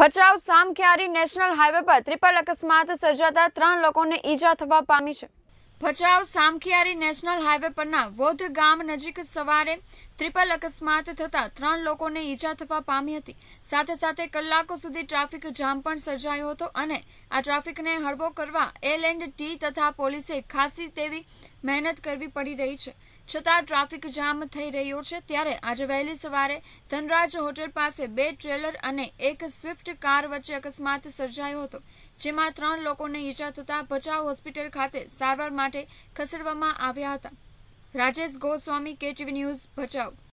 Bhachau Samkhiyali national highway પર triple અકસ્માત સર્જાતા ત્રણ લોકોને ઈજા થવા પામી છે ભચાઉ સામખિયારી નેશનલ હાઈવે પરના વોધ ગામ નજીક સવારે ત્રિપલ અકસ્માત થતા ત્રણ લોકોને ઈજા થવા પામી હતી સાથે સાથે કલાકો સુધી ટ્રાફિક જામ પણ સર્જાયો હતો અને આ ટ્રાફિકને હળવો કરવા એલ એન્ડ ટી તથા પોલીસે ખાસી તેવી મહેનત કરવી પડી રહી છે છતાં ટ્રાફિક જામ થઈ રહ્યો છે ત્યારે આજે વહેલી સવારે ધનરાજ હોટેલ પાસે બે ટ્રેલર અને એક સ્વિફ્ટ કાર વચ્ચે અકસ્માત સર્જાયો હતો જેમાં ત્રણ લોકોને ઈજા થતા ભચાઉ હોસ્પિટલ ખાતે સારવાર માટે ખસડવામાં આવ્યા હતા રાજેશ ગોસ્વામી કેટીવી ન્યૂઝ બચાવ